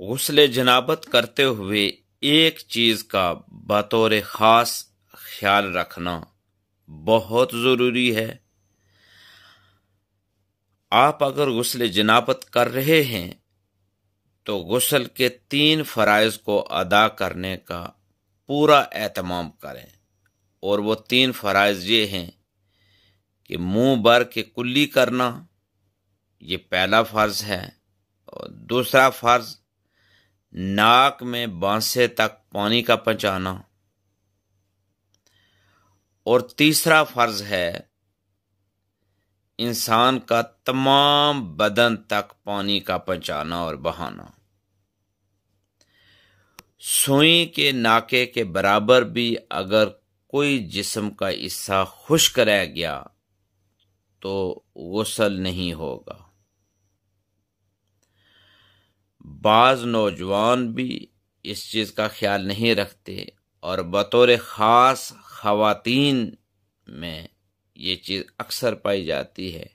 गसल जनाबत करते हुए एक चीज़ का बतौर ख़ास ख्याल रखना बहुत ज़रूरी है आप अगर गसल जनाबत कर रहे हैं तो गसल के तीन फ़रज़ को अदा करने का पूरा एहतमाम करें और वो तीन फ़रज़ ये हैं कि मुंह भर के कुल्ली करना ये पहला फ़र्ज़ है और दूसरा फ़र्ज़ नाक में बांसे तक पानी का पहुंचाना और तीसरा फर्ज है इंसान का तमाम बदन तक पानी का पहुंचाना और बहाना सुई के नाके के बराबर भी अगर कोई जिस्म का हिस्सा खुश्क रह गया तो गसल नहीं होगा बाज़ नौजवान भी इस चीज़ का ख्याल नहीं रखते और बतौर ख़ास खातन में ये चीज़ अक्सर पाई जाती है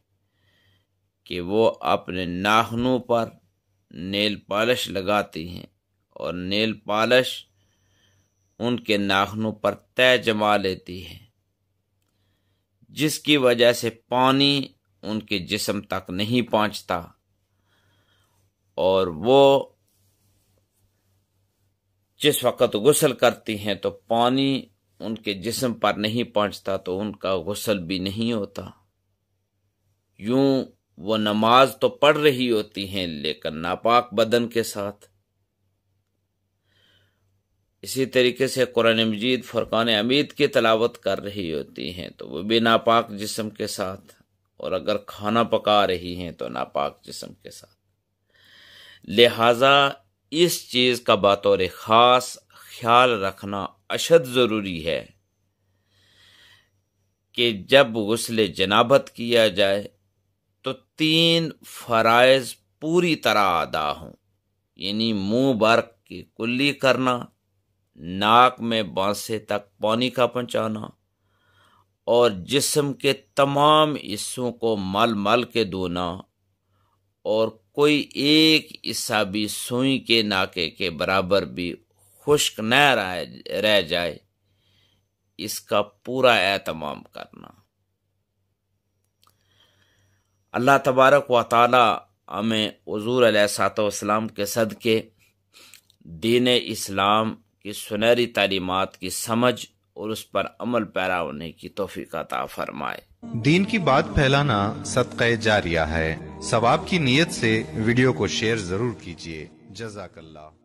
कि वो अपने नाखनों पर नेल पालश लगाती हैं और नेल पालश उनके नाखनों पर तय जमा लेती है जिसकी वजह से पानी उनके जिस्म तक नहीं पहुंचता और वो जिस वक्त गसल करती हैं तो पानी उनके जिस्म पर नहीं पहुंचता तो उनका गसल भी नहीं होता यूं वो नमाज तो पढ़ रही होती हैं लेकिन नापाक बदन के साथ इसी तरीके से कुरान मजीद फुरकान अमीद की तलावत कर रही होती हैं तो वो भी नापाक जिस्म के साथ और अगर खाना पका रही हैं तो नापाक जिस्म के साथ लिहाजा इस चीज़ का बतौर ख़ास ख्याल रखना अशद ज़रूरी है कि जब गसल जनाबत किया जाए तो तीन फ़रज़ पूरी तरह अदा हों यानी मुंह भर की कुल्ली करना नाक में बांसे तक पानी का पहुँचाना और जिस्म के तमाम हिस्सों को मल मल के धोना और कोई एक हिस्सा भी सुई के नाके के बराबर भी खुश्क न रह जाए इसका पूरा एहतमाम करना अल्लाह तबारक व ताली हमें हजूर अलैहिस्सलाम के सदक़े दीन इस्लाम की सुनहरी तालीमत की समझ और उस पर अमल पैरा होने की तोफ़ी अता फरमाए दीन की बात फैलाना सदक़ जारिया है सवाब की नीयत से वीडियो को शेयर जरूर कीजिए जजाकल्ला